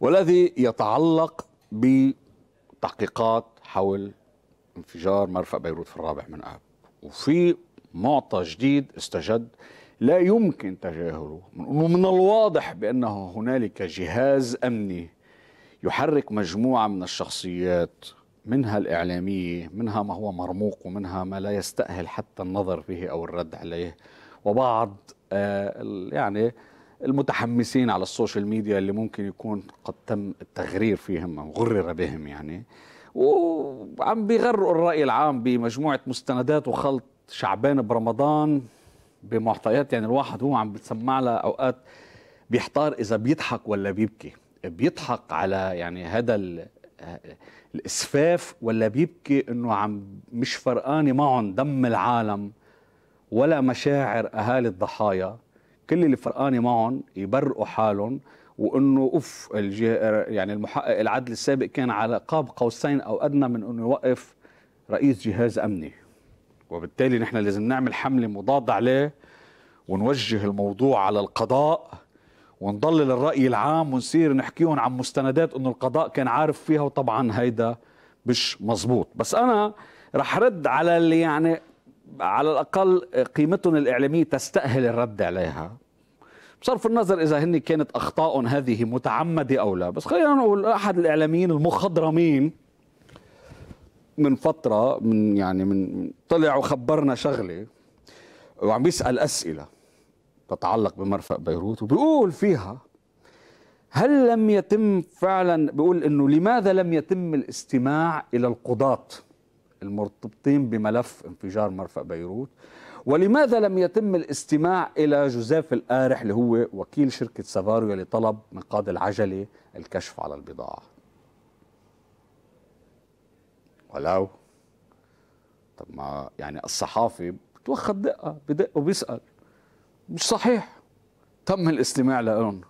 والذي يتعلق بتحقيقات حول انفجار مرفأ بيروت في الرابع من آب وفي معطى جديد استجد لا يمكن تجاهله ومن الواضح بأنه هنالك جهاز أمني يحرك مجموعة من الشخصيات منها الإعلامية منها ما هو مرموق ومنها ما لا يستأهل حتى النظر به أو الرد عليه وبعض آه يعني المتحمسين على السوشيال ميديا اللي ممكن يكون قد تم التغرير فيهم او غرر بهم يعني وعم بيغرقوا الراي العام بمجموعه مستندات وخلط شعبان برمضان بمعطيات يعني الواحد هو عم بتسمع لها اوقات بيحتار اذا بيضحك ولا بيبكي بيضحك على يعني هذا الاسفاف ولا بيبكي انه عم مش فرقانه معهم دم العالم ولا مشاعر اهالي الضحايا كل اللي فرقانه معهم يبرقوا حالهم وانه اوف يعني المحقق العدل السابق كان على قاب قوسين او ادنى من انه يوقف رئيس جهاز امني وبالتالي نحن لازم نعمل حمله مضاده عليه ونوجه الموضوع على القضاء ونضلل الراي العام ونصير نحكيهم عن مستندات انه القضاء كان عارف فيها وطبعا هيدا مش مزبوط بس انا رح رد على اللي يعني على الأقل قيمتهم الإعلامية تستأهل الرد عليها بصرف النظر إذا هن كانت اخطاء هذه متعمدة أو لا بس خلينا نقول أحد الإعلاميين المخضرمين من فترة من يعني من طلع وخبرنا شغلة وعم بيسأل أسئلة تتعلق بمرفق بيروت وبيقول فيها هل لم يتم فعلا بيقول انه لماذا لم يتم الاستماع الى القضاة المرتبطين بملف انفجار مرفأ بيروت ولماذا لم يتم الاستماع إلى جوزيف القارح اللي هو وكيل شركة سافاريو اللي طلب من قاضي العجلة الكشف على البضاعة ولو طب ما يعني الصحافي بتوخى دقة بدق وبيسأل مش صحيح تم الاستماع لهم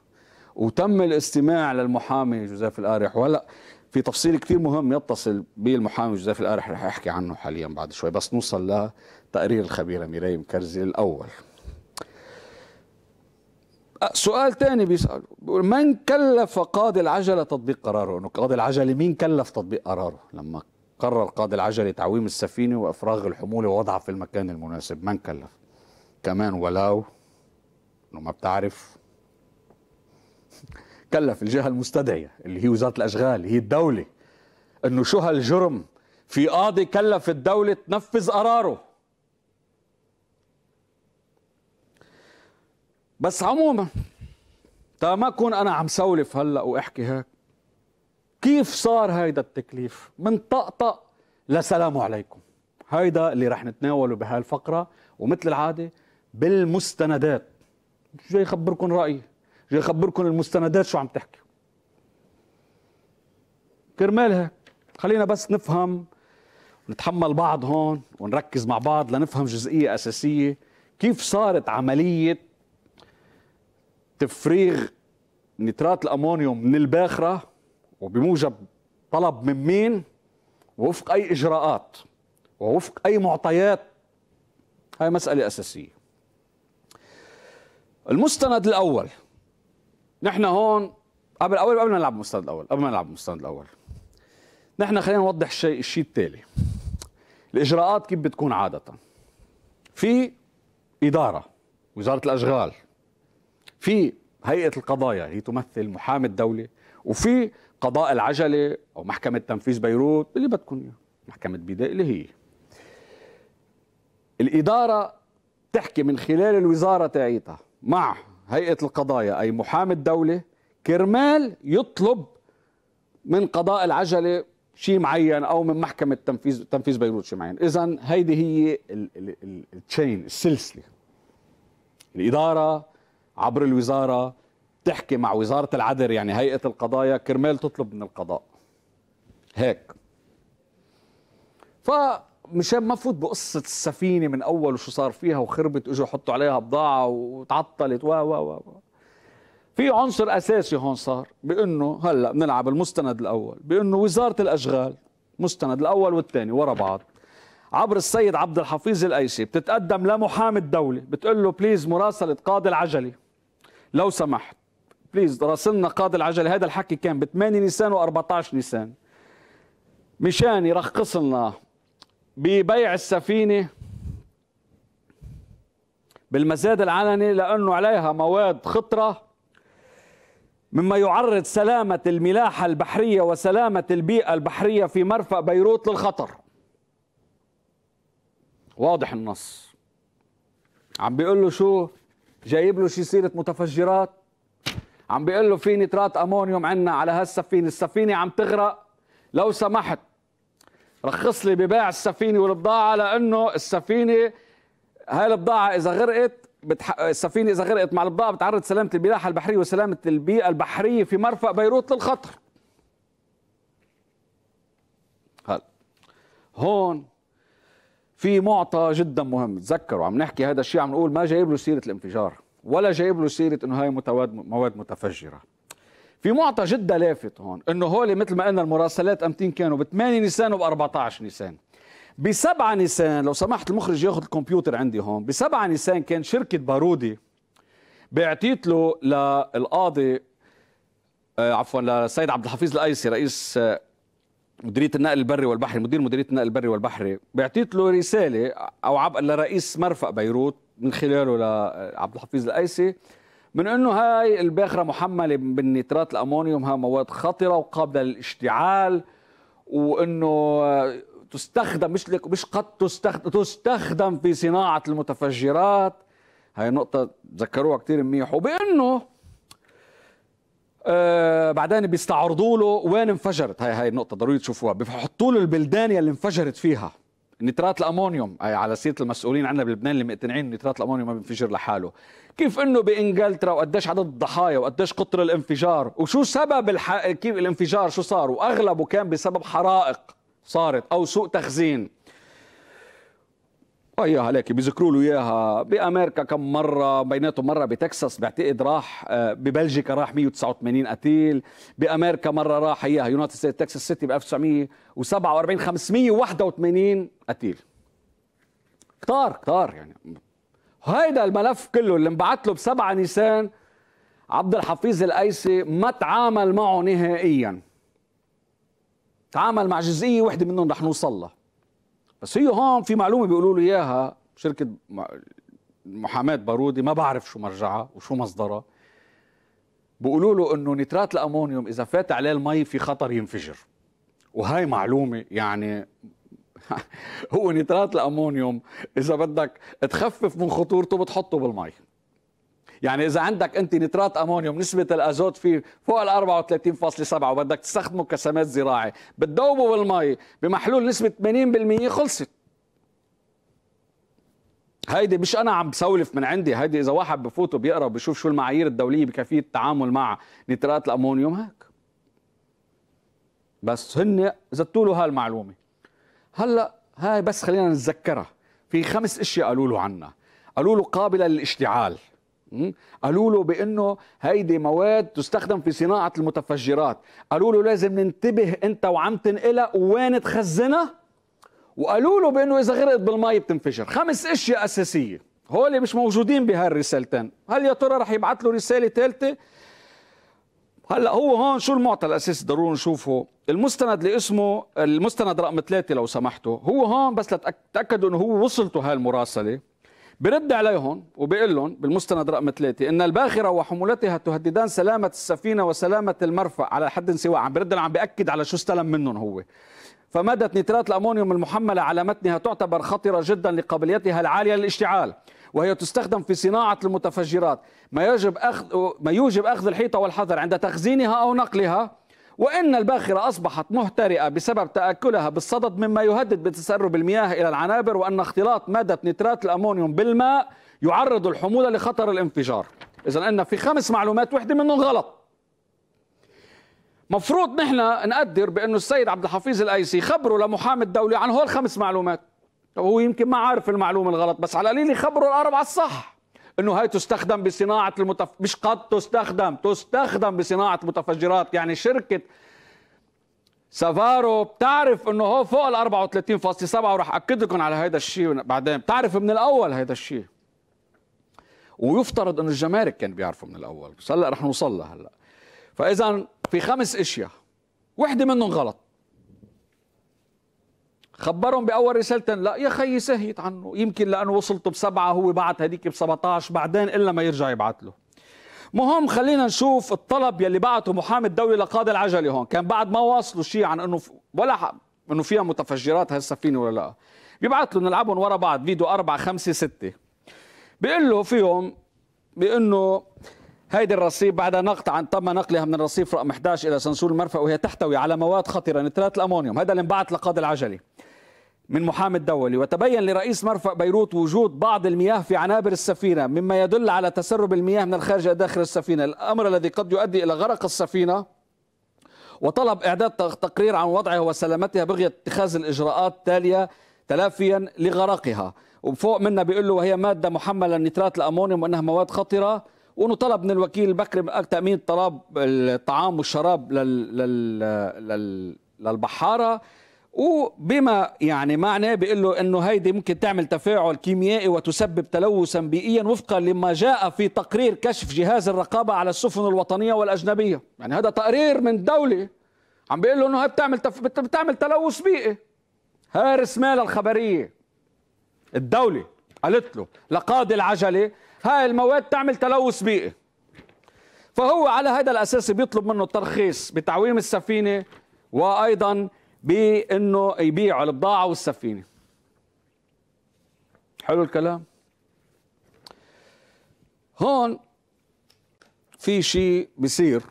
وتم الاستماع للمحامي جوزيف القارح ولا في تفصيل كثير مهم يتصل به المحامي جوزيف القارح رح احكي عنه حاليا بعد شوي بس نوصل لتقرير الخبيره ميريم كرزي الاول أه، سؤال ثاني بيسأل من كلف قاضي العجلة تطبيق قراره انه قاضي العجلة مين كلف تطبيق قراره لما قرر قاضي العجلة تعويم السفينة وإفراغ الحمولة ووضعها في المكان المناسب من كلف كمان ولو انه ما بتعرف كلف الجهه المستدعيه اللي هي وزاره الاشغال هي الدوله انه شو هالجرم في قاضي كلف الدوله تنفذ قراره بس عموما تا ما اكون انا عم سولف هلا واحكي هيك كيف صار هيدا التكليف من طقطق لسلام عليكم هيدا اللي رح نتناوله بهالفقره ومثل العاده بالمستندات مش جاي اخبركم رايي جاي اخبركم المستندات شو عم تحكي كرمالها خلينا بس نفهم ونتحمل بعض هون ونركز مع بعض لنفهم جزئية أساسية كيف صارت عملية تفريغ نترات الأمونيوم من الباخرة وبموجب طلب من مين ووفق أي إجراءات ووفق أي معطيات هاي مسألة أساسية المستند الأول نحن هون قبل اول قبل ما نلعب المستند الاول قبل ما نلعب المستند الاول نحن خلينا نوضح الشيء الشيء التالي الاجراءات كيف بتكون عاده في اداره وزاره الاشغال في هيئه القضايا هي تمثل محامي الدوله وفي قضاء العجله او محكمه تنفيذ بيروت اللي بدكم محكمه بدايه اللي هي الاداره تحكي من خلال الوزاره تاعيتها مع هيئه القضايا اي محامي الدوله كرمال يطلب من قضاء العجله شيء معين او من محكمه تنفيذ تنفيذ بيروت شيء معين اذا هيدي هي التشين السلسله الاداره عبر الوزاره تحكي مع وزاره العدل يعني هيئه القضايا كرمال تطلب من القضاء هيك ف مشان ما فوت بقصه السفينه من اول وشو صار فيها وخربت اجوا حطوا عليها بضاعه وتعطلت و و و في عنصر اساسي هون صار بانه هلا بنلعب المستند الاول بانه وزاره الاشغال مستند الاول والثاني ورا بعض عبر السيد عبد الحفيظ الايسي بتتقدم لمحامي الدوله بتقول له بليز مراسله قاضي العجلي لو سمحت بليز راسلنا قاضي العجلي هذا الحكي كان ب 8 نيسان و 14 نيسان مشان يرخص لنا ببيع السفينة بالمزاد العلني لأنه عليها مواد خطرة مما يعرض سلامة الملاحة البحرية وسلامة البيئة البحرية في مرفأ بيروت للخطر واضح النص عم بيقول له شو جايب له شي سيرة متفجرات عم بيقول له في نترات أمونيوم عنا على هالسفينة السفينة عم تغرق لو سمحت رخص لي ببيع السفينه والبضاعه لانه السفينه هاي البضاعه اذا غرقت بتح... السفينه اذا غرقت مع البضاعه بتعرض سلامه البلاحه البحريه وسلامه البيئه البحريه في مرفأ بيروت للخطر هلا هون في معطى جدا مهم تذكروا عم نحكي هذا الشيء عم نقول ما جايب له سيره الانفجار ولا جايب له سيره انه هاي مواد متفجره في معطى جدا لافت هون انه هولي مثل ما قلنا المراسلات امتين كانوا ب 8 نيسان وب 14 نيسان ب 7 نيسان لو سمحت المخرج ياخذ الكمبيوتر عندي هون ب 7 نيسان كان شركه بارودي بعتيت له للقاضي آه عفوا للسيد عبد الحفيظ الايسي رئيس آه مديريه النقل البري والبحري مدير مديريه النقل البري والبحري بعتيت له رساله او عبء لرئيس مرفق بيروت من خلاله لعبد الحفيظ الايسي من انه هاي الباخره محمله بالنيترات الامونيوم ها مواد خطره وقابله للاشتعال وانه تستخدم مش مش قد تستخدم تستخدم في صناعه المتفجرات هاي نقطه ذكروها كثير منيح وبانه آه بعدين بيستعرضوا له وين انفجرت هاي هاي النقطه ضروري تشوفوها بحطوا له البلدان اللي انفجرت فيها نترات الامونيوم على سيره المسؤولين عندنا بلبنان اللي مقتنعين نترات الامونيوم ما بينفجر لحاله كيف انه بانجلترا وقديش عدد الضحايا وقديش قطر الانفجار وشو سبب الح... كيف الانفجار شو صار واغلبه كان بسبب حرائق صارت او سوء تخزين اياها عليك بيذكروا له اياها بامريكا كم مره بيناتهم مره بتكساس بعتقد راح آه، ببلجيكا راح 189 قتيل بامريكا مره راح اياها يونايتد ستيت تكساس سيتي ب 1947 581 قتيل كتار كتار يعني هيدا الملف كله اللي انبعت له ب 7 نيسان عبد الحفيظ القيسي ما تعامل معه نهائيا تعامل مع جزئيه وحده منهم رح نوصل لها بس هي هون في معلومه بيقولوا لي اياها شركه محاماه بارودي ما بعرف شو مرجعها وشو مصدرها بيقولوا له انه نترات الامونيوم اذا فات عليه المي في خطر ينفجر وهي معلومه يعني هو نترات الامونيوم اذا بدك تخفف من خطورته بتحطه بالمي يعني اذا عندك انت نترات امونيوم نسبه الازوت فيه فوق ال 34.7 وبدك تستخدمه كسماد زراعي بتذوبه بالمي بمحلول نسبه 80% خلصت هيدي مش انا عم بسولف من عندي هيدي اذا واحد بفوت وبيقرا وبشوف شو المعايير الدوليه بكيفيه التعامل مع نترات الامونيوم هيك بس هن زتوا له هالمعلومه هلا هاي بس خلينا نتذكرها في خمس اشياء قالوا له عنها قالوا له قابله للاشتعال قالوا له بانه هيدي مواد تستخدم في صناعه المتفجرات قالوا له لازم ننتبه انت وعم تنقلها وين تخزنها وقالوا له بانه اذا غرقت بالمي بتنفجر خمس اشياء اساسيه هول مش موجودين بهالرسالتين هل يا ترى رح يبعث له رساله ثالثه هلا هو هون شو المعطى الاساسي ضروري نشوفه المستند اللي اسمه المستند رقم ثلاثة لو سمحتوا هو هون بس لتاكدوا انه هو وصلته هالمراسله برد عليهم وبيقول لهم بالمستند رقم ثلاثة إن الباخرة وحمولتها تهددان سلامة السفينة وسلامة المرفأ على حد سواء عم برد عم بأكد على شو استلم منهم هو فمادة نترات الأمونيوم المحملة على متنها تعتبر خطرة جدا لقابليتها العالية للاشتعال وهي تستخدم في صناعة المتفجرات ما يجب أخذ ما يوجب أخذ الحيطة والحذر عند تخزينها أو نقلها وإن الباخرة أصبحت مهترئة بسبب تآكلها بالصدد مما يهدد بتسرب المياه إلى العنابر وأن اختلاط مادة نترات الأمونيوم بالماء يعرض الحمولة لخطر الانفجار إذا أن في خمس معلومات وحدة منهم غلط مفروض نحن نقدر بأنه السيد عبد الحفيظ الأيسي خبره لمحامي الدولي عن هول خمس معلومات هو يمكن ما عارف المعلومة الغلط بس على قليل خبره الأربعة الصح انه هاي تستخدم بصناعه المتف... مش قد تستخدم تستخدم بصناعه متفجرات يعني شركه سافارو بتعرف انه هو فوق ال 34.7 وراح اكد لكم على هذا الشيء بعدين بتعرف من الاول هذا الشيء ويفترض انه الجمارك كان بيعرفوا من الاول بس هلا رح نوصل لها هلا فاذا في خمس اشياء وحده منهم غلط خبرهم باول رسالة لا يا خيي سهيت عنه يمكن لانه وصلته بسبعه هو بعت هذيك ب 17 بعدين الا ما يرجع يبعث له مهم خلينا نشوف الطلب يلي بعته محامي الدولة لقاضي العجلي هون كان بعد ما واصلوا شيء عن انه ولا حق انه فيها متفجرات هالسفينه ولا لا بيبعث له نلعبهم ورا بعض فيديو أربعة خمسة ستة بيقول له فيهم بانه هيدي الرصيف بعد نقط عن تم نقلها من الرصيف رقم 11 الى سنسور المرفأ وهي تحتوي على مواد خطره نترات الامونيوم هذا اللي انبعث لقاضي العجلي من محامي الدولي وتبين لرئيس مرفأ بيروت وجود بعض المياه في عنابر السفينه مما يدل على تسرب المياه من الخارج الى داخل السفينه الامر الذي قد يؤدي الى غرق السفينه وطلب اعداد تقرير عن وضعها وسلامتها بغيه اتخاذ الاجراءات التاليه تلافيا لغرقها وفوق منا بيقول له وهي ماده محمله نترات الامونيوم وانها مواد خطره ونطلب من الوكيل بكر تامين طلب الطعام والشراب لل... لل... لل... للبحاره وبما يعني معناه بيقول له انه هيدي ممكن تعمل تفاعل كيميائي وتسبب تلوثا بيئيا وفقا لما جاء في تقرير كشف جهاز الرقابه على السفن الوطنيه والاجنبيه، يعني هذا تقرير من دوله عم بيقول له انه هي بتعمل تف... بتعمل تلوث بيئي. هارس مال الخبريه الدوله قالت له لقاضي العجله هاي المواد تعمل تلوث بيئي فهو على هذا الأساس بيطلب منه الترخيص بتعويم السفينة وأيضا بأنه يبيع البضاعة والسفينة حلو الكلام هون في شيء بيصير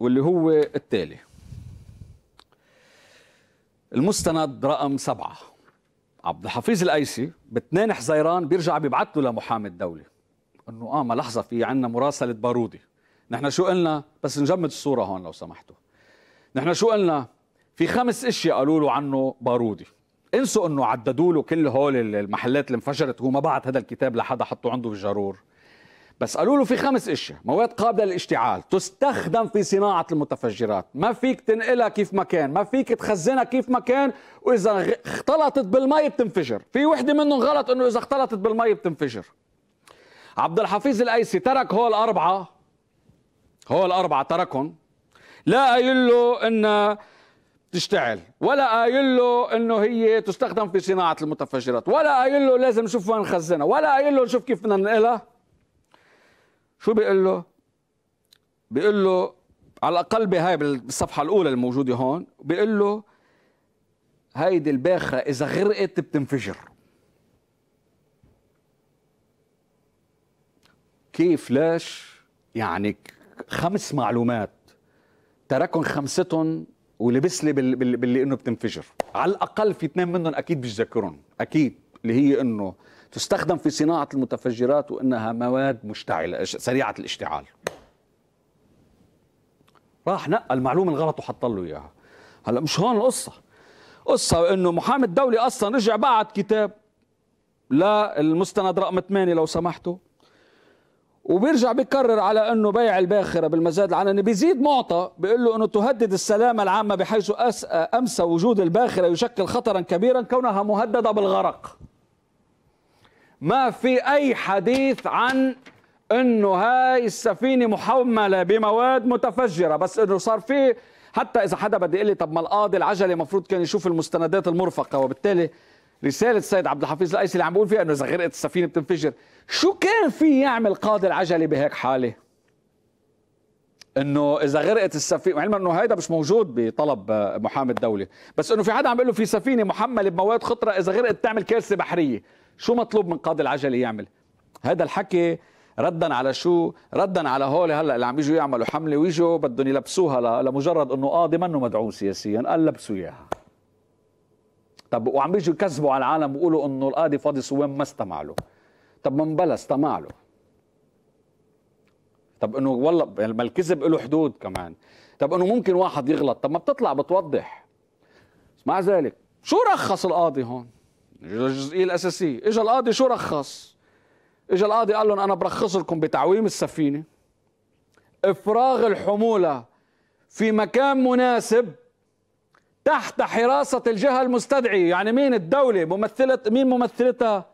واللي هو التالي المستند رقم سبعة عبد الحفيظ الايسي ب2 حزيران بيرجع بيبعث له لمحامي الدولة انه اه ما لحظه في عندنا مراسله بارودي نحن شو قلنا بس نجمد الصوره هون لو سمحتوا نحن شو قلنا في خمس اشياء قالوا له عنه بارودي انسوا انه عددوا له كل هول المحلات اللي انفجرت هو ما بعت هذا الكتاب لحدا حطه عنده بالجرور بس قالوا له في خمس اشياء مواد قابله للاشتعال تستخدم في صناعه المتفجرات ما فيك تنقلها كيف ما كان ما فيك تخزنها كيف ما كان واذا اختلطت بالمي بتنفجر في وحده منهم غلط انه اذا اختلطت بالمي بتنفجر عبد الحفيظ القيسي ترك هول اربعه هول الأربعة تركهم لا قايل له انها تشتعل ولا قايل له انه هي تستخدم في صناعه المتفجرات ولا قايل له لازم نشوف وين نخزنها ولا قايل له نشوف كيف بدنا ننقلها شو بيقول له بيقول له على الاقل بهاي بالصفحه الاولى الموجوده هون بيقول له هيدي الباخره اذا غرقت بتنفجر كيف ليش يعني خمس معلومات تركن خمستهم ولبس لي باللي, باللي, انه بتنفجر على الاقل في اثنين منهم اكيد بتذكرهم اكيد اللي هي انه تستخدم في صناعه المتفجرات وانها مواد مشتعله سريعه الاشتعال راح نقى المعلومه الغلط وحط له اياها هلا مش هون القصه قصه انه محامي الدوله اصلا رجع بعت كتاب للمستند رقم 8 لو سمحتوا وبيرجع بيكرر على انه بيع الباخره بالمزاد العلني بيزيد معطى بيقول له انه تهدد السلامه العامه بحيث امس وجود الباخره يشكل خطرا كبيرا كونها مهدده بالغرق. ما في اي حديث عن انه هاي السفينه محمله بمواد متفجره بس انه صار في حتى اذا حدا بدي يقول لي طب ما القاضي العجلي المفروض كان يشوف المستندات المرفقه وبالتالي رساله السيد عبد الحفيظ القيسي اللي عم بيقول فيها انه اذا غرقت السفينه بتنفجر شو كان في يعمل قاضي العجله بهيك حاله انه اذا غرقت السفينه علما انه هيدا مش موجود بطلب آه، محامي الدوله بس انه في حدا عم بيقول له في سفينه محمله بمواد خطره اذا غرقت تعمل كارثه بحريه شو مطلوب من قاضي العجله يعمل هذا الحكي ردا على شو ردا على هول هلا اللي عم بيجوا يعملوا حمله ويجوا بدهم يلبسوها لمجرد انه قاضي منه مدعوم سياسيا قال لبسوا اياها طب وعم بيجوا يكذبوا على العالم بيقولوا انه القاضي فاضي صوام ما استمع له طب من بلا استمع له طب انه والله ما الكذب له حدود كمان طب انه ممكن واحد يغلط طب ما بتطلع بتوضح مع ذلك شو رخص القاضي هون الجزئيه الاساسيه اجى القاضي شو رخص اجى القاضي قال لهم انا برخص لكم بتعويم السفينه افراغ الحموله في مكان مناسب تحت حراسة الجهة المستدعي يعني مين الدولة ممثلة مين ممثلتها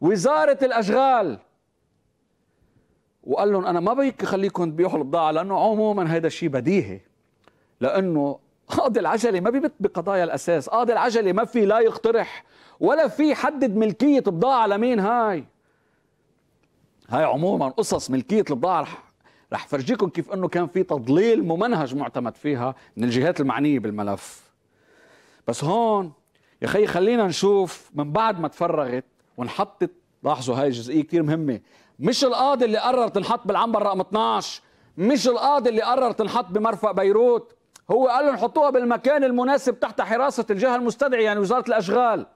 وزارة الأشغال وقال لهم أنا ما بيك خليكم تبيعوا البضاعة لأنه عموما هذا الشيء بديهي لأنه قاضي العجلة ما بيبت بقضايا الأساس قاضي العجلة ما في لا يقترح ولا في حدد ملكية بضاعة لمين هاي هاي عموما قصص ملكية البضاعة رح, رح فرجيكم كيف أنه كان في تضليل ممنهج معتمد فيها من الجهات المعنية بالملف بس هون يا خي خلينا نشوف من بعد ما تفرغت وانحطت لاحظوا هاي جزئيه كثير مهمه مش القاضي اللي قرر تنحط بالعنبر رقم 12 مش القاضي اللي قرر تنحط بمرفأ بيروت هو قال لهم حطوها بالمكان المناسب تحت حراسه الجهه المستدعيه يعني وزاره الاشغال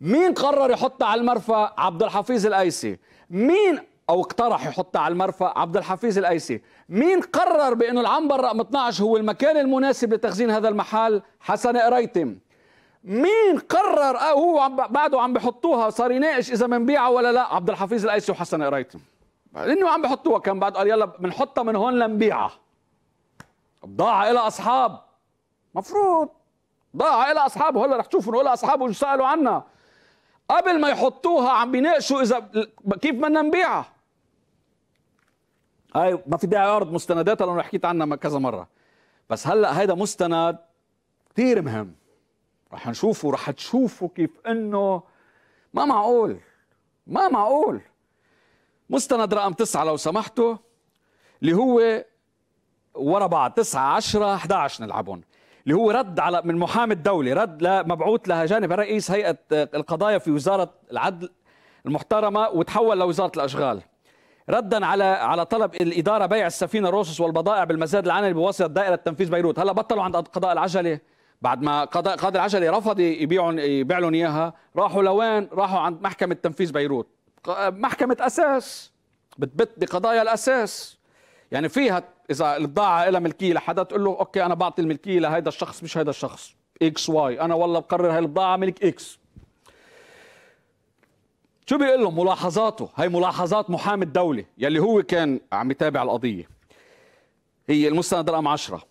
مين قرر يحطها على المرفأ عبد الحفيظ الايسي مين او اقترح يحطها على المرفأ عبد الحفيظ الايسي مين قرر بانه العنبر رقم 12 هو المكان المناسب لتخزين هذا المحل حسن قريتم مين قرر أو آه، هو عم بعده عم بحطوها صار يناقش اذا بنبيعها ولا لا عبد الحفيظ الايسي وحسن قريتم لانه عم بحطوها كان بعد قال يلا بنحطها من هون لنبيعها بضاعه الى اصحاب مفروض ضاع الى اصحاب هلا رح تشوفوا لها اصحاب وسالوا عنها قبل ما يحطوها عم بيناقشوا اذا كيف بدنا نبيعها هاي ما في داعي اعرض مستنداتها لانه حكيت عنها كذا مره بس هلا هيدا مستند كثير مهم رح نشوفه رح تشوفوا كيف انه ما معقول ما معقول مستند رقم تسعة لو سمحتوا اللي هو ورا بعض تسعه 10 11 نلعبهم اللي هو رد على من محامي الدولة رد لها جانب رئيس هيئة القضايا في وزارة العدل المحترمة وتحول لوزارة الأشغال ردا على على طلب الاداره بيع السفينه الروسس والبضائع بالمزاد العلني بواسطه دائره تنفيذ بيروت هلا بطلوا عند قضاء العجله بعد ما قضاء قاضي العجله رفض يبيعوا يبيع لهم اياها راحوا لوين راحوا عند محكمه تنفيذ بيروت محكمه اساس بتبت بقضايا الاساس يعني فيها اذا البضاعه لها ملكيه لحدا تقول له اوكي انا بعطي الملكيه لهيدا الشخص مش هيدا الشخص اكس واي انا والله بقرر هاي البضاعه ملك اكس شو بيقول له ملاحظاته هي ملاحظات محامي الدولة يلي هو كان عم يتابع القضية هي المستند رقم 10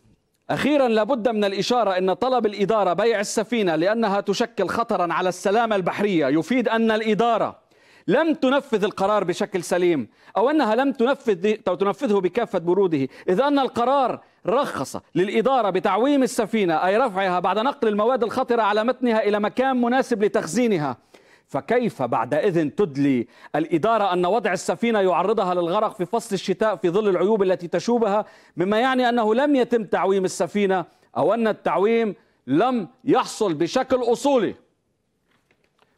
أخيرا لابد من الإشارة أن طلب الإدارة بيع السفينة لأنها تشكل خطرا على السلامة البحرية يفيد أن الإدارة لم تنفذ القرار بشكل سليم أو أنها لم تنفذ أو تنفذه بكافة بروده إذ أن القرار رخص للإدارة بتعويم السفينة أي رفعها بعد نقل المواد الخطرة على متنها إلى مكان مناسب لتخزينها فكيف بعدئذ تدلي الإدارة أن وضع السفينة يعرضها للغرق في فصل الشتاء في ظل العيوب التي تشوبها مما يعني أنه لم يتم تعويم السفينة أو أن التعويم لم يحصل بشكل أصولي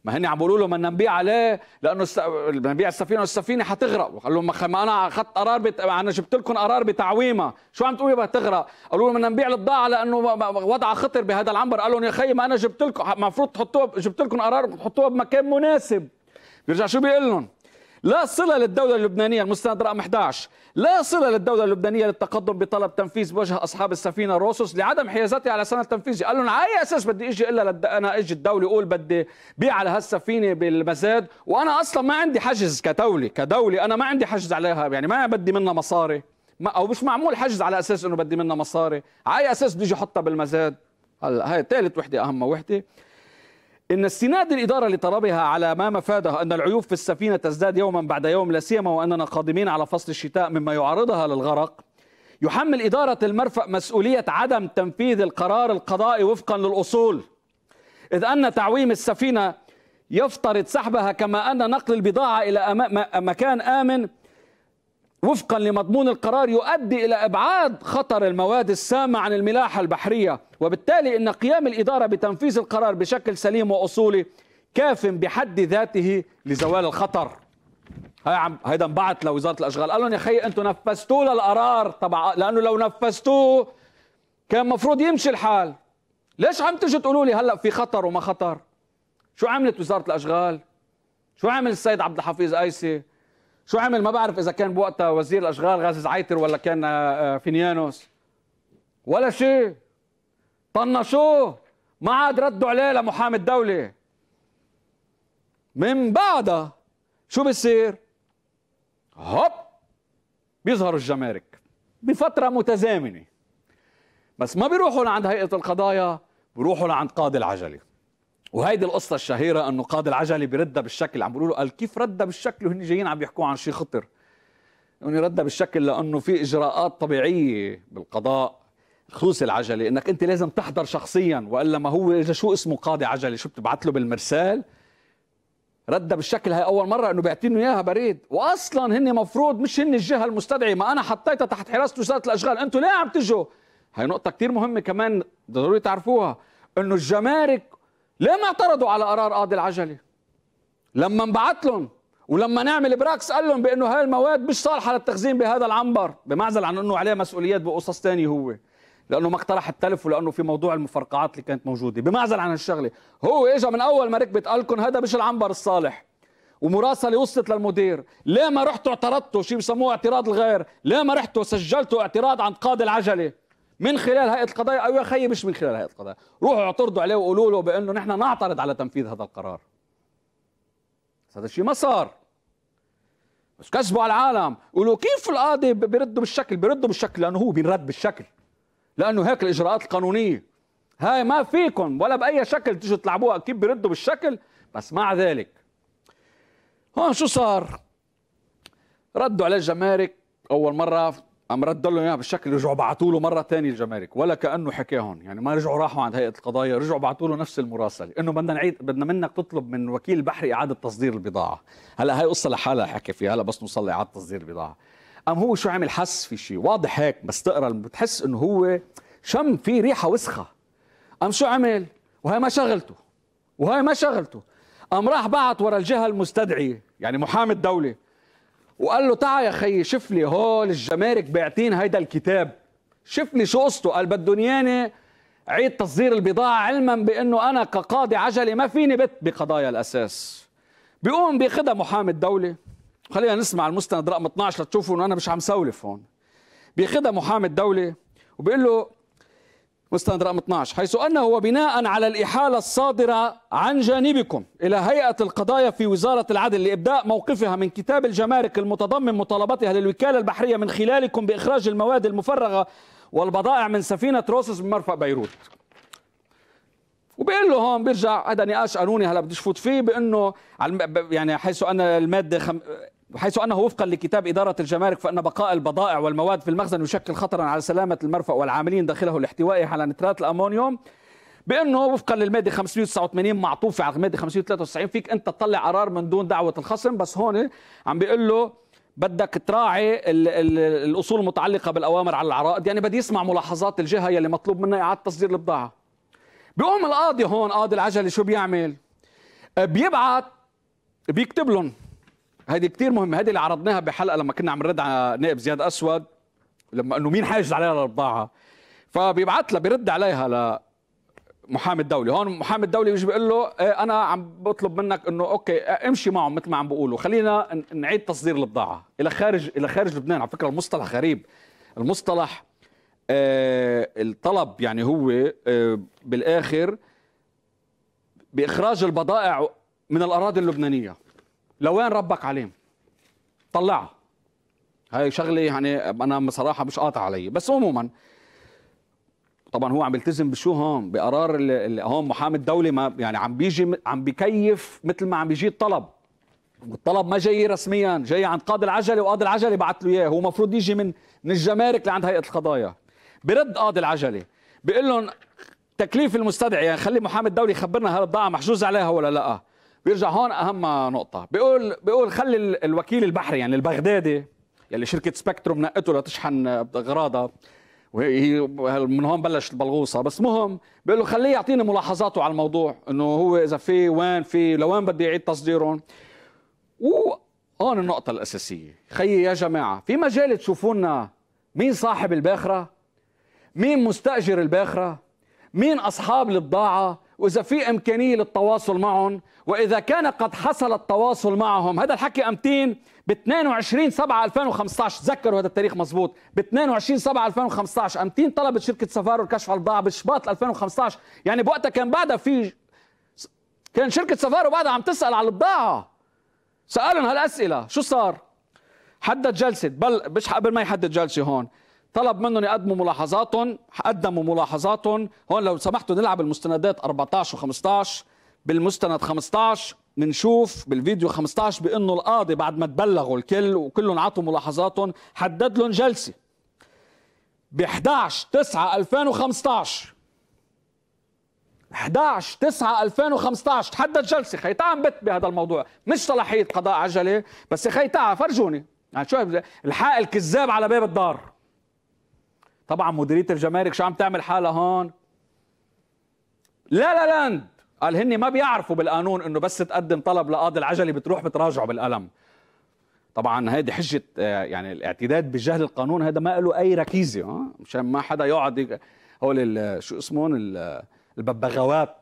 ما هن عم بيقولوا له بدنا نبيع عليه لانه الس... بدنا نبيع السفينه والسفينه حتغرق قال لهم ما انا اخذت قرار بت... انا جبت لكم قرار بتعويمها شو عم تقولوا تغرق قالوا لهم بدنا نبيع البضاعه لانه وضعها خطر بهذا العنبر قال لهم يا خي ما انا جبت لكم المفروض تحطوها جبت لكم قرار تحطوه بمكان مناسب بيرجع شو بيقول لهم لا صلة للدولة اللبنانية المستند رقم 11 لا صلة للدولة اللبنانية للتقدم بطلب تنفيذ بوجه أصحاب السفينة روسوس لعدم حيازتها على سنة تنفيذي قال لهم على أي أساس بدي إجي إلا لد... أنا إجي الدولة يقول بدي بيع على هالسفينة بالمزاد وأنا أصلا ما عندي حجز كدولة كدولة أنا ما عندي حجز عليها يعني ما بدي منها مصاري ما... أو مش معمول حجز على أساس إنه بدي منها مصاري على أي أساس بدي أجي أحطها بالمزاد هلا هاي ثالث وحدة أهم وحدة إن استناد الإدارة لطلبها على ما مفاده أن العيوب في السفينة تزداد يوما بعد يوم لا سيما وأننا قادمين على فصل الشتاء مما يعرضها للغرق يحمل إدارة المرفأ مسؤولية عدم تنفيذ القرار القضائي وفقا للأصول إذ أن تعويم السفينة يفترض سحبها كما أن نقل البضاعة إلى مكان آمن وفقا لمضمون القرار يؤدي إلى إبعاد خطر المواد السامة عن الملاحة البحرية وبالتالي أن قيام الإدارة بتنفيذ القرار بشكل سليم وأصولي كاف بحد ذاته لزوال الخطر عم هيدا انبعت لوزاره الاشغال قال لهم يا خي انتم نفذتوه للقرار طبعا لانه لو نفذتوه كان مفروض يمشي الحال ليش عم تجوا تقولوا لي هلا في خطر وما خطر شو عملت وزاره الاشغال شو عمل السيد عبد الحفيظ ايسي شو عمل ما بعرف اذا كان بوقتها وزير الاشغال غازي زعيتر ولا كان آه، آه، فينيانوس ولا شيء طنشوه ما عاد ردوا عليه لمحامي الدوله من بعدها شو بصير هوب بيظهروا الجمارك بفتره متزامنه بس ما بيروحوا لعند هيئه القضايا بيروحوا لعند قاضي العجله وهيدي القصه الشهيره انه قاضي العجلي بيردها بالشكل عم بيقولوا قال كيف ردها بالشكل وهن جايين عم يحكوا عن شيء خطر انه ردها بالشكل لانه في اجراءات طبيعيه بالقضاء خصوص العجله انك انت لازم تحضر شخصيا والا ما هو شو اسمه قاضي عجلي شو بتبعت له بالمرسال ردها بالشكل هاي اول مره انه بيعطينه اياها بريد واصلا هن مفروض مش هن الجهه المستدعيه ما انا حطيتها تحت حراسه وزاره الاشغال انتوا ليه عم تجوا هاي نقطه كثير مهمه كمان ضروري تعرفوها انه الجمارك ليه ما اعترضوا على قرار قاضي العجله؟ لما انبعت لهم ولما نعمل براكس قال لهم بانه هاي المواد مش صالحه للتخزين بهذا العنبر بمعزل عن انه عليه مسؤوليات بقصص ثانيه هو لانه ما اقترح التلف ولانه في موضوع المفرقعات اللي كانت موجوده بمعزل عن الشغله هو اجى من اول ما ركبت قال لكم هذا مش العنبر الصالح ومراسله وصلت للمدير ليه ما رحتوا اعترضتوا شيء بسموه اعتراض الغير ليه ما رحتوا سجلتوا اعتراض عند قاضي العجله من خلال هيئه القضايا او يا خي مش من خلال هيئه القضايا روحوا اعترضوا عليه وقولوا له بانه نحن نعترض على تنفيذ هذا القرار هذا الشيء ما صار بس كذبوا على العالم قولوا كيف القاضي بيردوا بالشكل بيردوا بالشكل لانه هو بينرد بالشكل لانه هيك الاجراءات القانونيه هاي ما فيكم ولا باي شكل تيجوا تلعبوها كيف بيردوا بالشكل بس مع ذلك هون شو صار ردوا على الجمارك اول مره قام رد لهم اياها بالشكل رجعوا بعثوا له مره ثانيه الجمارك ولا كانه حكاهم يعني ما رجعوا راحوا عند هيئه القضايا رجعوا بعثوا له نفس المراسله انه بدنا نعيد بدنا منك تطلب من وكيل بحري اعاده تصدير البضاعه هلا هي قصه لحالها حكي فيها هلا بس نوصل لاعاده تصدير البضاعه قام هو شو عمل حس في شيء واضح هيك بس تقرا بتحس انه هو شم في ريحه وسخه قام شو عمل وهي ما شغلته وهي ما شغلته قام راح بعت ورا الجهه المستدعيه يعني محامي الدوله وقال له تعا يا خي شف لي هول الجمارك باعتين هيدا الكتاب شفني لي شو قصته قال ياني عيد تصدير البضاعة علما بأنه أنا كقاضي عجلي ما فيني بت بقضايا الأساس بيقوم بيخدها محامي الدولة خلينا نسمع المستند رقم 12 لتشوفوا انه انا مش عم سولف هون بيخدها محامي الدولة وبيقول له مستند رقم 12 حيث أنه وبناء على الإحالة الصادرة عن جانبكم إلى هيئة القضايا في وزارة العدل لإبداء موقفها من كتاب الجمارك المتضمن مطالبتها للوكالة البحرية من خلالكم بإخراج المواد المفرغة والبضائع من سفينة روسس من مرفأ بيروت وبيقول له هون بيرجع هذا نقاش قانوني هلا بديش فوت فيه بانه يعني حيث ان الماده خم... حيث أنه وفقا لكتاب إدارة الجمارك فإن بقاء البضائع والمواد في المخزن يشكل خطرا على سلامة المرفأ والعاملين داخله لاحتوائه على نترات الأمونيوم بانه وفقا للماده 589 معطوفه على الماده 593 فيك انت تطلع قرار من دون دعوه الخصم بس هون عم بيقول له بدك تراعي الـ الـ الاصول المتعلقه بالاوامر على العرائض يعني بدي يسمع ملاحظات الجهه يلي مطلوب منها اعاده تصدير البضاعه بيقوم القاضي هون قاضي العجله شو بيعمل بيبعت بيكتب لهم هذه كثير مهمه هذه اللي عرضناها بحلقه لما كنا عم نرد على نائب زياد اسود لما انه مين حاجز عليها البضاعه فبيبعث لها بيرد عليها ل محامي الدولة هون محامي الدولة بيجي بيقول له ايه انا عم بطلب منك انه اوكي امشي معهم مثل ما عم بيقولوا خلينا نعيد تصدير البضاعه الى خارج الى خارج لبنان على فكره المصطلح غريب المصطلح آه الطلب يعني هو آه بالاخر باخراج البضائع من الاراضي اللبنانيه لوين ربك عليهم طلعها هاي شغله يعني انا بصراحه مش قاطع علي بس عموما طبعا هو عم يلتزم بشو هون بقرار هون محامي الدوله ما يعني عم بيجي عم بكيف مثل ما عم بيجي الطلب والطلب ما جاي رسميا جاي عند قاضي العجله وقاضي العجله بعث له اياه هو المفروض يجي من من الجمارك لعند هيئه القضايا برد قاضي العجله بيقول لهم تكليف المستدعي يعني خلي محامي الدوله يخبرنا هل البضاعه محجوز عليها ولا لا بيرجع هون اهم نقطه بيقول بيقول خلي الوكيل البحري يعني البغدادي يلي شركه سبكتروم نقته لتشحن غراضها وهي من هون بلش البلغوصه بس مهم بيقول له خليه يعطيني ملاحظاته على الموضوع انه هو اذا في وين في لوين بده يعيد تصديرهم وهون النقطه الاساسيه خيي يا جماعه في مجال تشوفونا مين صاحب الباخره مين مستاجر الباخره مين اصحاب البضاعه واذا في امكانيه للتواصل معهم واذا كان قد حصل التواصل معهم هذا الحكي امتين ب 22 7 2015 تذكروا هذا التاريخ مزبوط ب 22 7 2015 امتين طلبت شركه سفارو الكشف على البضاعه بشباط 2015 يعني بوقتها كان بعدها في كان شركه سفارو بعدها عم تسال على البضاعه سالهم هالاسئله شو صار حدد جلسه بل مش قبل ما يحدد جلسه هون طلب منهم يقدموا ملاحظاتهم قدموا ملاحظاتهم هون لو سمحتوا نلعب المستندات 14 و15 بالمستند 15 بنشوف بالفيديو 15 بانه القاضي بعد ما تبلغوا الكل وكلهم عطوا ملاحظاتهم حدد لهم جلسه ب 11 9 2015 11 9 2015 تحدد جلسه خي تعا نبت بهذا الموضوع مش صلاحيه قضاء عجله بس خي تعا فرجوني يعني شو الحائل كذاب على باب الدار طبعا مديريه الجمارك شو عم تعمل حالها هون لا لا لاند قال هن ما بيعرفوا بالقانون انه بس تقدم طلب لقاضي العجله بتروح بتراجعه بالقلم طبعا هيدي حجه آه، يعني الاعتداد بجهل القانون هذا ما له اي ركيزه ها مشان ما حدا يقعد هول شو اسمهم الببغاوات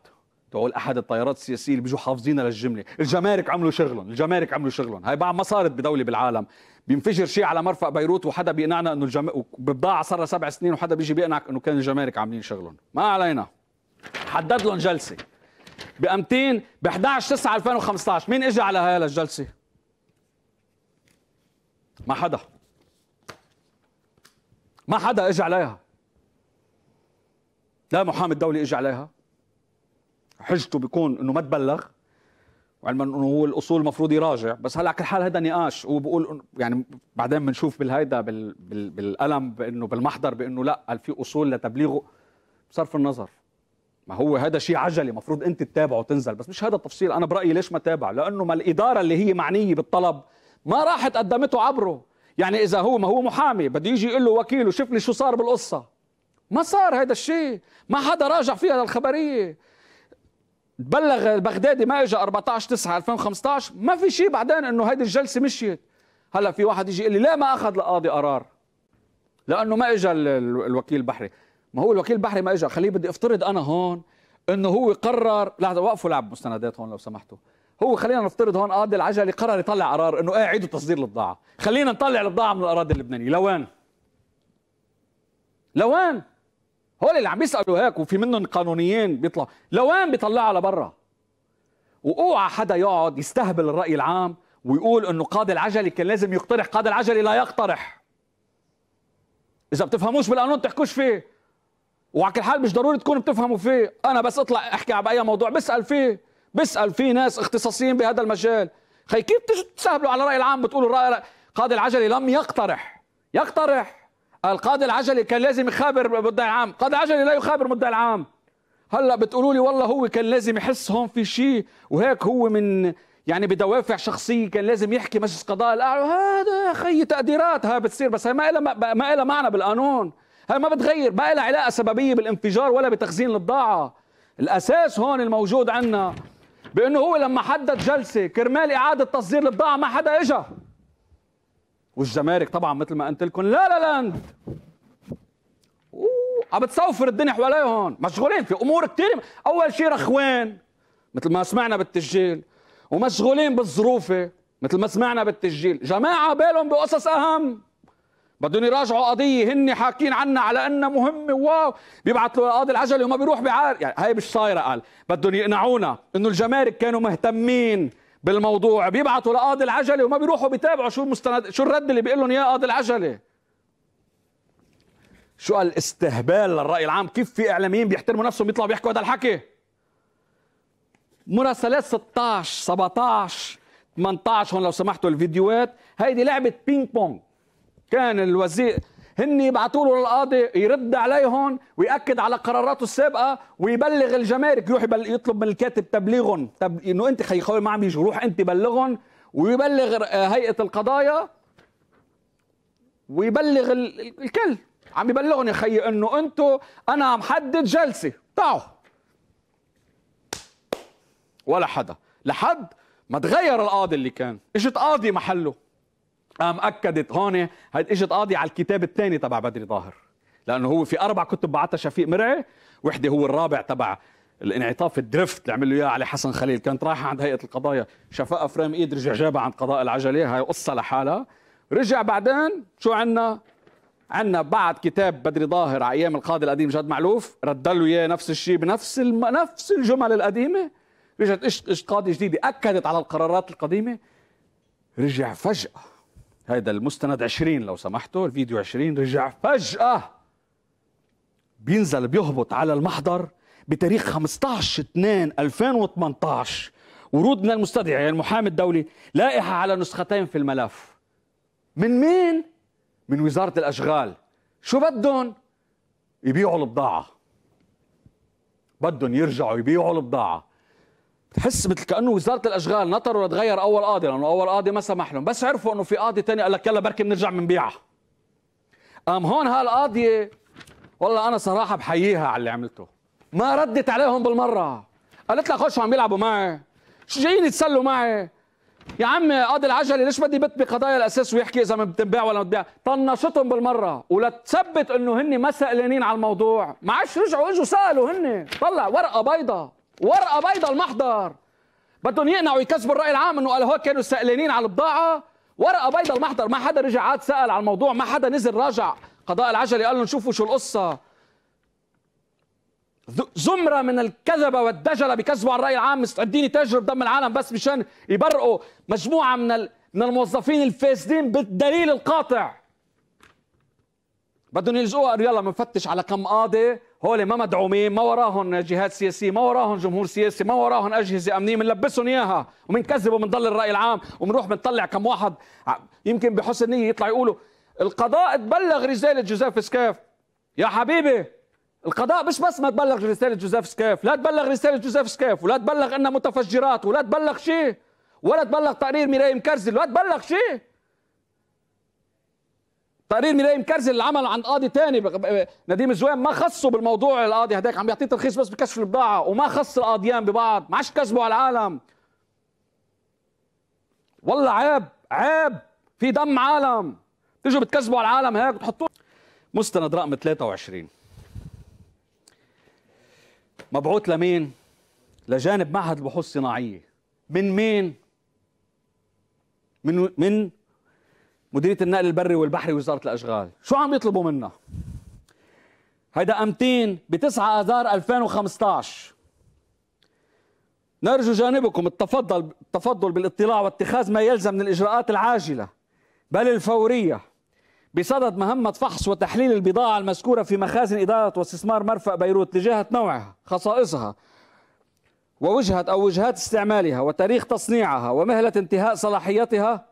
تقول احد التيارات السياسيه اللي بيجوا حافظين للجمله الجمارك عملوا شغلهم الجمارك عملوا شغلهم هاي بعد ما صارت بدوله بالعالم بينفجر شيء على مرفق بيروت وحدا بيقنعنا انه الجم... ببضاعه صار لها سبع سنين وحدا بيجي بيقنعك انه كان الجمارك عاملين شغلهم ما علينا حدد لهم جلسه بامتين ب 11 9 2015 مين اجى على هاي الجلسه؟ ما حدا ما حدا اجى عليها لا محامي الدولي اجى عليها حجته بيكون انه ما تبلغ وعلما انه هو الاصول المفروض يراجع بس هلا كل حال هذا نقاش وبقول يعني بعدين بنشوف بالهيدا بال بال بالقلم بانه بالمحضر بانه لا هل في اصول لتبليغه بصرف النظر ما هو هذا شيء عجلي مفروض انت تتابعه وتنزل بس مش هذا التفصيل انا برايي ليش ما تابع لانه ما الاداره اللي هي معنيه بالطلب ما راحت قدمته عبره يعني اذا هو ما هو محامي بده يجي يقول له وكيله شوف لي شو صار بالقصه ما صار هذا الشيء ما حدا راجع فيها للخبريه بلغ البغدادي ما اجى 14 9 2015 ما في شيء بعدين انه هيدي الجلسه مشيت هلا في واحد يجي يقول لي ليه ما اخذ القاضي قرار لانه ما اجى الوكيل البحري ما هو الوكيل البحري ما اجى خليه بدي افترض انا هون انه هو قرر لحظه وقفوا لعب مستندات هون لو سمحتوا هو خلينا نفترض هون قاضي العجلي قرر يطلع قرار انه اعيدوا إيه، تصدير البضاعه خلينا نطلع البضاعه من الاراضي اللبنانيه لوين لوين هو اللي عم بيسالوا هيك وفي منهم قانونيين بيطلع لوين بيطلعها لبرا واوعى حدا يقعد يستهبل الراي العام ويقول انه قاضي العجلي كان لازم يقترح قاضي العجلي لا يقترح اذا بتفهموش بالقانون تحكوش فيه وعلى كل حال مش ضروري تكونوا بتفهموا فيه انا بس اطلع احكي على اي موضوع بسال فيه بسال فيه ناس اختصاصيين بهذا المجال خي كيف تستهبلوا على الراي العام بتقولوا الراي قاضي العجلي لم يقترح يقترح القاضي العجلي كان لازم يخابر مدعي العام قاضي العجلي لا يخابر مدعي العام هلا بتقولوا لي والله هو كان لازم يحس هون في شيء وهيك هو من يعني بدوافع شخصية كان لازم يحكي مجلس قضاء الأعلى هذا يا خي تقديرات ها بتصير بس هي ما لها ما لها معنى بالقانون هي ما بتغير ما لها علاقة سببية بالانفجار ولا بتخزين البضاعة الأساس هون الموجود عنا بأنه هو لما حدد جلسة كرمال إعادة تصدير البضاعة ما حدا إجا والجمارك طبعا مثل ما قلت لكم لا لا لاند عم بتصوفر الدنيا حواليهم مشغولين في امور كثير اول شيء رخوان مثل ما سمعنا بالتسجيل ومشغولين بالظروف مثل ما سمعنا بالتسجيل جماعه بالهم بقصص اهم بدهم يراجعوا قضيه هن حاكين عنا على انها مهمه واو بيبعثوا لقاضي القاضي العجلي وما بيروح بعار يعني هاي مش صايره قال بدهم يقنعونا انه الجمارك كانوا مهتمين بالموضوع بيبعتوا لقاضي العجله وما بيروحوا بيتابعوا شو المستند شو الرد اللي بيقول لهم اياه قاضي العجله شو الاستهبال للراي العام كيف في اعلاميين بيحترموا نفسهم بيطلعوا بيحكوا هذا الحكي مراسلات 16 17 18 هون لو سمحتوا الفيديوهات هيدي لعبه بينج بونج كان الوزير هن يبعثوا له للقاضي يرد عليهم ويأكد على قراراته السابقة ويبلغ الجمارك يروح يطلب من الكاتب تبليغهم تب... انه انت خوي ما عم يجوا روح انت بلغهم ويبلغ آه، هيئة القضايا ويبلغ ال... الكل عم يبلغهم يا خيي انه انتم انا عم حدد جلسة تعوا ولا حدا لحد ما تغير القاضي اللي كان اجت قاضي محله قام اكدت هون اجت قاضي على الكتاب الثاني تبع بدري طاهر لانه هو في اربع كتب بعتها شفيق مرعي وحده هو الرابع تبع الانعطاف الدرفت اللي عمل له اياه علي حسن خليل كانت رايحه عند هيئه القضايا شفاق فريم ايد رجع جابها عند قضاء العجله هاي قصه لحالها رجع بعدين شو عنا عنا بعد كتاب بدري ظاهر على ايام القاضي القديم جاد معلوف رد له اياه نفس الشيء بنفس الم... نفس الجمل القديمه رجعت اجت قاضي جديده اكدت على القرارات القديمه رجع فجاه هذا المستند 20 لو سمحتوا الفيديو 20 رجع فجأة بينزل بيهبط على المحضر بتاريخ 15 2 2018 ورود من المستدعي يعني المحامي الدولي لائحة على نسختين في الملف من مين؟ من وزارة الأشغال شو بدهم؟ يبيعوا البضاعة بدهم يرجعوا يبيعوا البضاعة تحس مثل كانه وزاره الاشغال نطروا لتغير اول قاضي لانه اول قاضي ما سمح لهم بس عرفوا انه في قاضي تاني قال لك يلا بركي بنرجع بنبيعها قام هون هالقاضيه والله انا صراحه بحييها على اللي عملته ما ردت عليهم بالمره قالت لها خش عم يلعبوا معي شو جايين يتسلوا معي يا عم قاضي العجلي ليش بدي بت بقضايا الاساس ويحكي اذا ما بتنباع ولا ما بتباع طنشتهم بالمره ولتثبت انه هن ما سالانين على الموضوع ما عادش رجعوا اجوا سالوا هن طلع ورقه بيضه ورقه بيضاء المحضر بدهم يقنعوا يكسبوا الراي العام انه قالوا هو كانوا سائلين على البضاعه ورقه بيضاء المحضر ما حدا رجع عاد سال على الموضوع ما حدا نزل راجع قضاء العجل قال لهم شوفوا شو القصه زمرة من الكذبة والدجلة بكذبوا على الرأي العام مستعدين يتاجروا بدم العالم بس مشان يبرقوا مجموعة من من الموظفين الفاسدين بالدليل القاطع بدهم يلزقوها يلا بنفتش على كم قاضي هول ما مدعومين ما وراهم جهات سياسيه ما وراهم جمهور سياسي ما وراهم اجهزه امنيه بنلبسهم اياها ومنكذب وبنضل الراي العام وبنروح بنطلع كم واحد يمكن بحسن نيه يطلع يقولوا القضاء تبلغ رساله جوزيف سكاف يا حبيبي القضاء مش بس ما تبلغ رساله جوزيف سكاف لا تبلغ رساله جوزيف سكاف ولا تبلغ انها متفجرات ولا تبلغ شيء ولا تبلغ تقرير ميراي كرزي ولا تبلغ شيء تقرير ميلاي مكرزي اللي عمله عند قاضي تاني نديم الزوام ما خصه بالموضوع القاضي هداك عم يعطيه ترخيص بس بكشف البضاعه وما خص القاضيان ببعض ما عادش كذبوا على العالم والله عيب عيب في دم عالم تيجوا بتكذبوا على العالم هيك بتحطوه مستند رقم 23 مبعوث لمين؟ لجانب معهد البحوث الصناعيه من مين؟ من من مديريه النقل البري والبحري وزاره الاشغال شو عم يطلبوا منا هيدا امتين ب 9 اذار 2015 نرجو جانبكم التفضل التفضل بالاطلاع واتخاذ ما يلزم من الاجراءات العاجله بل الفوريه بصدد مهمة فحص وتحليل البضاعة المذكورة في مخازن إدارة واستثمار مرفأ بيروت لجهة نوعها خصائصها ووجهة أو وجهات استعمالها وتاريخ تصنيعها ومهلة انتهاء صلاحيتها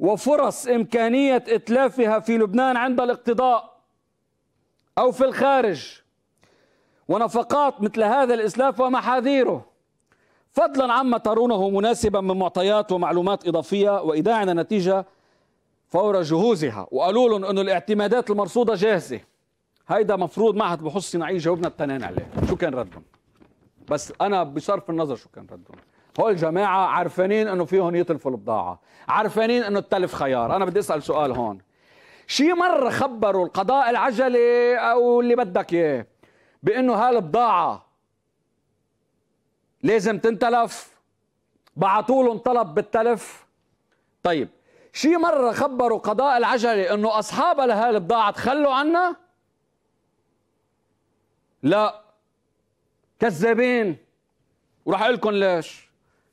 وفرص إمكانية إتلافها في لبنان عند الاقتضاء أو في الخارج ونفقات مثل هذا الإسلاف ومحاذيره فضلا عما ترونه مناسبا من معطيات ومعلومات إضافية وإيداعنا نتيجة فور جهوزها وقالوا لهم أن الاعتمادات المرصودة جاهزة هيدا مفروض معهد بحوث صناعي جاوبنا التنان عليه شو كان ردهم بس أنا بصرف النظر شو كان ردهم هول الجماعة عارفانين انه فيهم يتلفوا البضاعة عارفانين انه التلف خيار انا بدي اسأل سؤال هون شي مرة خبروا القضاء العجلي او اللي بدك اياه بانه هالبضاعة لازم تنتلف بعثوا لهم طلب بالتلف طيب شي مرة خبروا قضاء العجلة انه اصحابها لهالبضاعة تخلوا عنا لا كذابين وراح اقول لكم ليش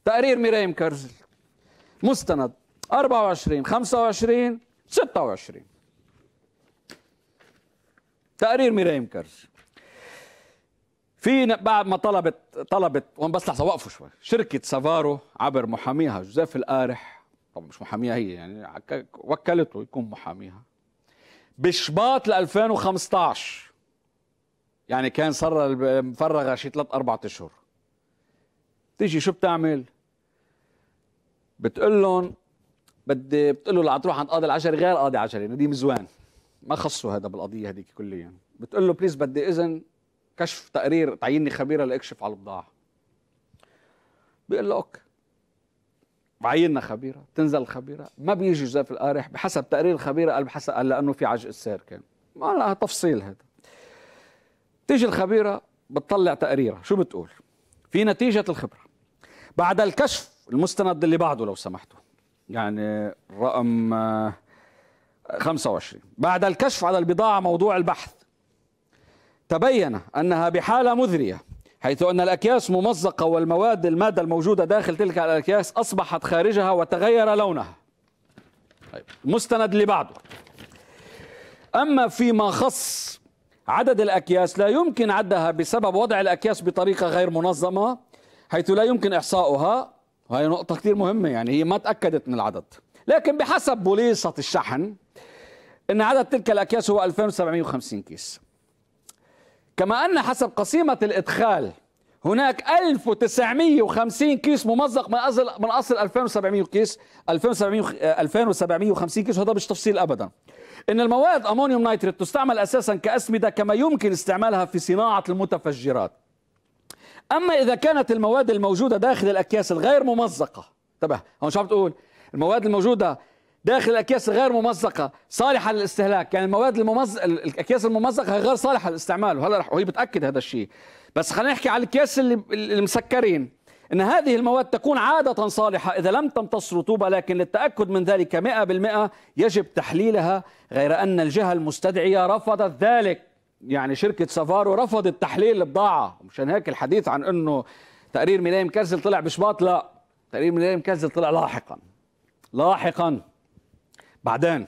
تقرير ميريم كرزل مستند 24 25 26 تقرير ميريم كرزل في بعد ما طلبت طلبت وان بس لحظه وقفوا شوي شركه سافارو عبر محاميها جوزيف القارح طبعا مش محاميها هي يعني وكلته يكون محاميها بشباط ل 2015 يعني كان صار مفرغه شي ثلاث اربع اشهر تيجي شو بتعمل؟ بتقول لهم بدي بتقول له تروح عند قاضي العشري غير قاضي عشري نديم زوان ما خصوا هذا بالقضيه هذيك كليا بتقول له بليز بدي اذن كشف تقرير تعييني خبيره لاكشف على البضاعه بيقول له اوكي بعيننا خبيره تنزل الخبيره ما بيجي جوزيف القارح بحسب تقرير الخبيره قال بحسب قال لانه في عجق السير كان ما لها تفصيل هذا تيجي الخبيره بتطلع تقريرها شو بتقول في نتيجه الخبره بعد الكشف المستند اللي بعده لو سمحتوا يعني رقم 25 آه، بعد الكشف على البضاعة موضوع البحث تبين أنها بحالة مذرية حيث أن الأكياس ممزقة والمواد المادة الموجودة داخل تلك الأكياس أصبحت خارجها وتغير لونها طيب المستند اللي بعده أما فيما خص عدد الأكياس لا يمكن عدها بسبب وضع الأكياس بطريقة غير منظمة حيث لا يمكن إحصاؤها وهي نقطة كتير مهمة يعني هي ما تأكدت من العدد لكن بحسب بوليصة الشحن أن عدد تلك الأكياس هو 2750 كيس كما أن حسب قسيمة الإدخال هناك 1950 كيس ممزق من أصل من أصل 2700 كيس 2700 2750 كيس وهذا مش تفصيل أبدا إن المواد أمونيوم نايتريت تستعمل أساسا كأسمدة كما يمكن استعمالها في صناعة المتفجرات أما إذا كانت المواد الموجودة داخل الأكياس الغير ممزقة انتبه هون شو عم تقول المواد الموجودة داخل الأكياس الغير ممزقة صالحة للاستهلاك يعني المواد الممز... الأكياس الممزقة غير صالحة للاستعمال وهلا رح... وهي بتأكد هذا الشيء بس خلينا نحكي على الأكياس اللي... المسكرين أن هذه المواد تكون عادة صالحة إذا لم تمتص رطوبة لكن للتأكد من ذلك 100% يجب تحليلها غير أن الجهة المستدعية رفضت ذلك يعني شركه سافارو رفضت تحليل البضاعه مشان هيك الحديث عن انه تقرير ميلاي مكرزل طلع بشباط لا تقرير ميلاي مكرزل طلع لاحقا لاحقا بعدين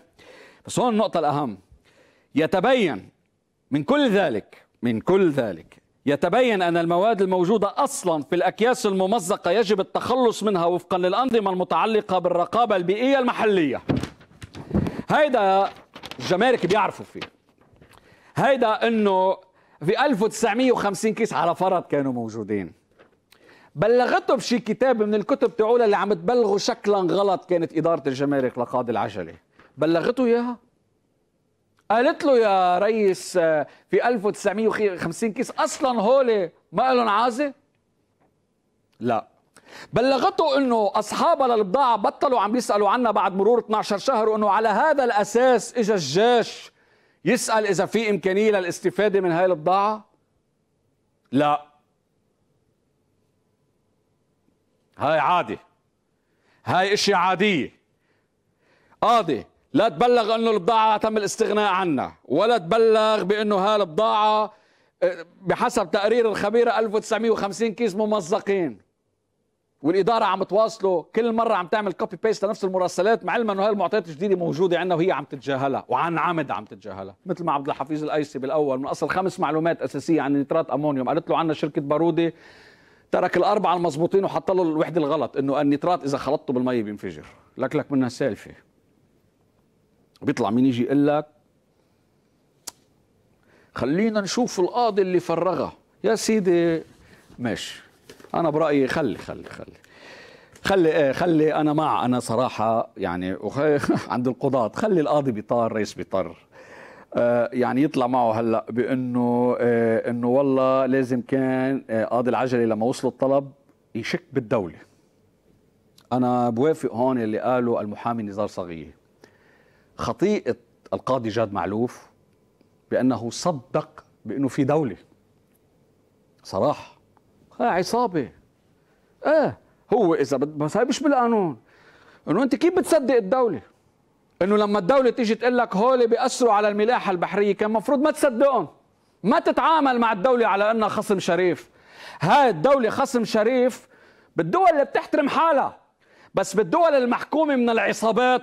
بس هون النقطه الاهم يتبين من كل ذلك من كل ذلك يتبين أن المواد الموجودة أصلا في الأكياس الممزقة يجب التخلص منها وفقا للأنظمة المتعلقة بالرقابة البيئية المحلية هيدا الجمارك بيعرفوا فيه هيدا انه في 1950 كيس على فرض كانوا موجودين بلغته بشي كتاب من الكتب تاعولها اللي عم تبلغوا شكلا غلط كانت اداره الجمارك لقاضي العجله بلغته اياها قالت له يا ريس آه، في 1950 كيس اصلا هول ما لهم عازه لا بلغته انه اصحابها للبضاعه بطلوا عم يسالوا عنا بعد مرور 12 شهر وانه على هذا الاساس اجى الجيش يسأل إذا في إمكانية للاستفادة من هاي البضاعة لا هاي عادي هاي اشياء عادية قاضي لا تبلغ انه البضاعة تم الاستغناء عنها ولا تبلغ بانه البضاعة آه، بحسب تقرير الخبيرة 1950 كيس ممزقين والاداره عم تواصله كل مره عم تعمل كوبي بيست لنفس المراسلات مع علما انه هاي المعطيات الجديده موجوده عندنا وهي عم تتجاهلها وعن عمد عم تتجاهلها مثل ما عبد الحفيظ الايسي بالاول من اصل خمس معلومات اساسيه عن نترات امونيوم قالت له عنا شركه باروده ترك الاربعه المضبوطين وحط له الوحده الغلط انه النترات اذا خلطته بالمي بينفجر لك لك منها سالفه بيطلع مين يجي يقول لك خلينا نشوف القاضي اللي فرغها يا سيدي ماشي انا برايي خلي خلي خلي خلي آه، خلي انا مع انا صراحه يعني عند القضاة خلي القاضي بيطار رئيس بيطار آه، يعني يطلع معه هلا بانه آه، انه والله لازم كان قاضي العجلي لما وصل الطلب يشك بالدوله انا بوافق هون اللي قاله المحامي نزار صغير خطيئه القاضي جاد معلوف بانه صدق بانه في دوله صراحه آه عصابه اه هو اذا بد... بس هاي مش بالقانون انه انت كيف بتصدق الدوله انه لما الدوله تيجي تقول لك هول بياثروا على الملاحه البحريه كان المفروض ما تصدقهم ما تتعامل مع الدوله على انها خصم شريف هاي الدوله خصم شريف بالدول اللي بتحترم حالها بس بالدول المحكومه من العصابات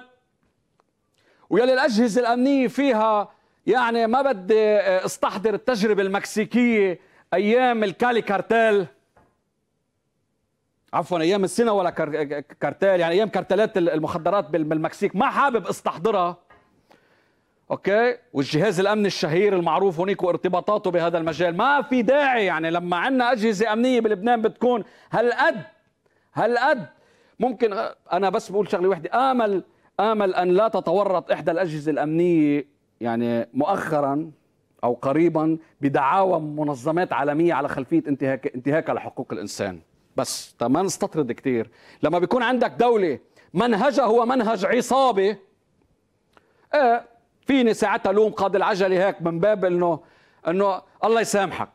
ويلي الاجهزه الامنيه فيها يعني ما بدي آه، استحضر التجربه المكسيكيه ايام الكالي كارتيل عفوا ايام السنه ولا كارتال يعني ايام كارتلات المخدرات بالمكسيك ما حابب استحضرها اوكي والجهاز الامني الشهير المعروف هناك وارتباطاته بهذا المجال ما في داعي يعني لما عندنا اجهزه امنيه بلبنان بتكون هالقد هالقد ممكن انا بس بقول شغله وحده امل امل ان لا تتورط احدى الاجهزه الامنيه يعني مؤخرا او قريبا بدعاوى منظمات عالميه على خلفيه انتهاك انتهاك لحقوق الانسان بس ما نستطرد كثير لما بيكون عندك دولة منهجها هو منهج عصابة آه فيني ساعتها لوم قاضي العجلة هيك من باب انه انه الله يسامحك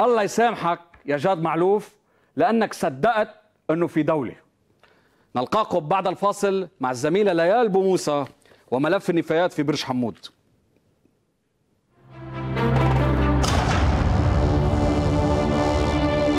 الله يسامحك يا جاد معلوف لانك صدقت انه في دولة نلقاكم بعد الفاصل مع الزميلة ليال بوموسى وملف النفايات في برج حمود